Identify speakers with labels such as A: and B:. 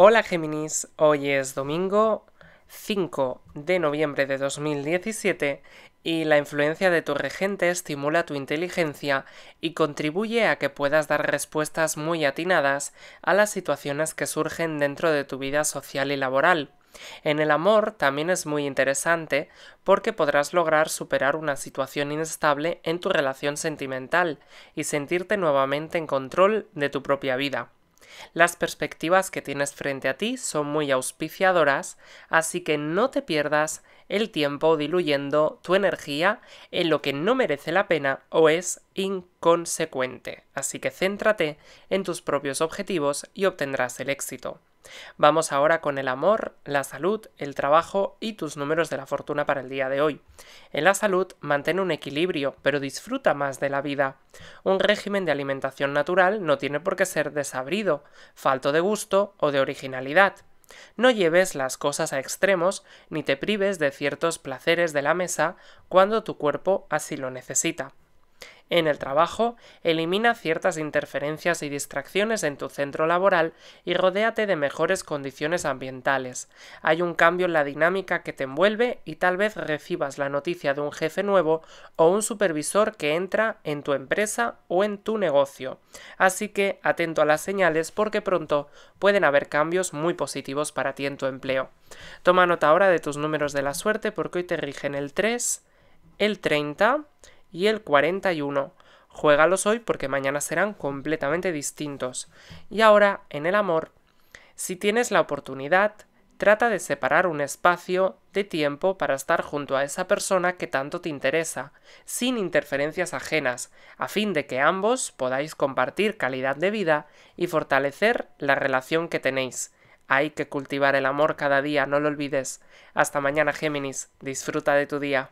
A: Hola Géminis, hoy es domingo 5 de noviembre de 2017 y la influencia de tu regente estimula tu inteligencia y contribuye a que puedas dar respuestas muy atinadas a las situaciones que surgen dentro de tu vida social y laboral. En el amor también es muy interesante porque podrás lograr superar una situación inestable en tu relación sentimental y sentirte nuevamente en control de tu propia vida. Las perspectivas que tienes frente a ti son muy auspiciadoras, así que no te pierdas el tiempo diluyendo tu energía en lo que no merece la pena o es inconsecuente. Así que céntrate en tus propios objetivos y obtendrás el éxito. Vamos ahora con el amor, la salud, el trabajo y tus números de la fortuna para el día de hoy. En la salud mantén un equilibrio, pero disfruta más de la vida. Un régimen de alimentación natural no tiene por qué ser desabrido, falto de gusto o de originalidad. No lleves las cosas a extremos ni te prives de ciertos placeres de la mesa cuando tu cuerpo así lo necesita. En el trabajo, elimina ciertas interferencias y distracciones en tu centro laboral y rodéate de mejores condiciones ambientales. Hay un cambio en la dinámica que te envuelve y tal vez recibas la noticia de un jefe nuevo o un supervisor que entra en tu empresa o en tu negocio. Así que atento a las señales porque pronto pueden haber cambios muy positivos para ti en tu empleo. Toma nota ahora de tus números de la suerte porque hoy te rigen el 3, el 30, y el 41. Juégalos hoy porque mañana serán completamente distintos. Y ahora, en el amor, si tienes la oportunidad, trata de separar un espacio de tiempo para estar junto a esa persona que tanto te interesa, sin interferencias ajenas, a fin de que ambos podáis compartir calidad de vida y fortalecer la relación que tenéis. Hay que cultivar el amor cada día, no lo olvides. Hasta mañana, Géminis. Disfruta de tu día.